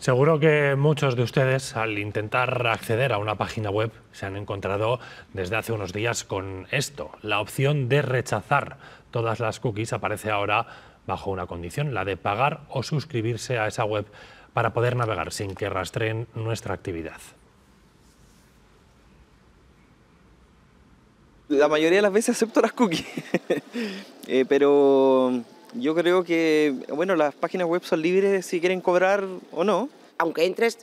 Seguro que muchos de ustedes al intentar acceder a una página web se han encontrado desde hace unos días con esto. La opción de rechazar todas las cookies aparece ahora bajo una condición, la de pagar o suscribirse a esa web para poder navegar sin que rastreen nuestra actividad. La mayoría de las veces acepto las cookies, eh, pero yo creo que, bueno, las páginas web son libres si quieren cobrar o no. Aunque entres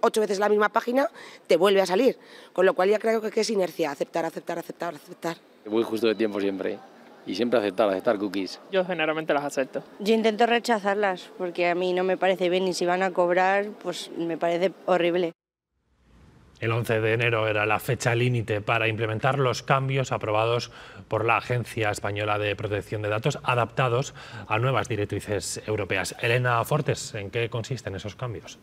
ocho veces la misma página, te vuelve a salir. Con lo cual ya creo que es inercia, aceptar, aceptar, aceptar, aceptar. Voy justo de tiempo siempre. ¿eh? Y siempre aceptar, aceptar cookies. Yo generalmente las acepto. Yo intento rechazarlas porque a mí no me parece bien y si van a cobrar, pues me parece horrible. El 11 de enero era la fecha límite para implementar los cambios aprobados por la Agencia Española de Protección de Datos adaptados a nuevas directrices europeas. Elena Fortes, ¿en qué consisten esos cambios?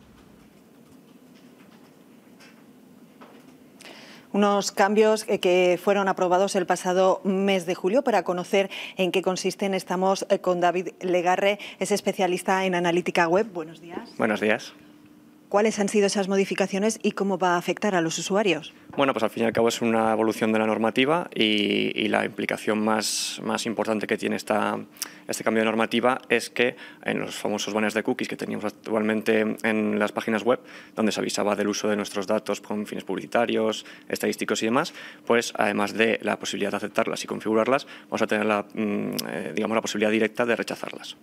Unos cambios que fueron aprobados el pasado mes de julio. Para conocer en qué consisten, estamos eh, con David Legarre, es especialista en analítica web. Buenos días. Buenos días. ¿Cuáles han sido esas modificaciones y cómo va a afectar a los usuarios? Bueno, pues al fin y al cabo es una evolución de la normativa y, la implicación más, importante que tiene este cambio de normativa es que en los famosos banners de cookies que teníamos actualmente en las páginas web, donde se avisaba del uso de nuestros datos con fines publicitarios, estadísticos y demás, pues además de la posibilidad de aceptarlas y configurarlas, vamos a tener mm, eh, digamos, la posibilidad directa de rechazarlas.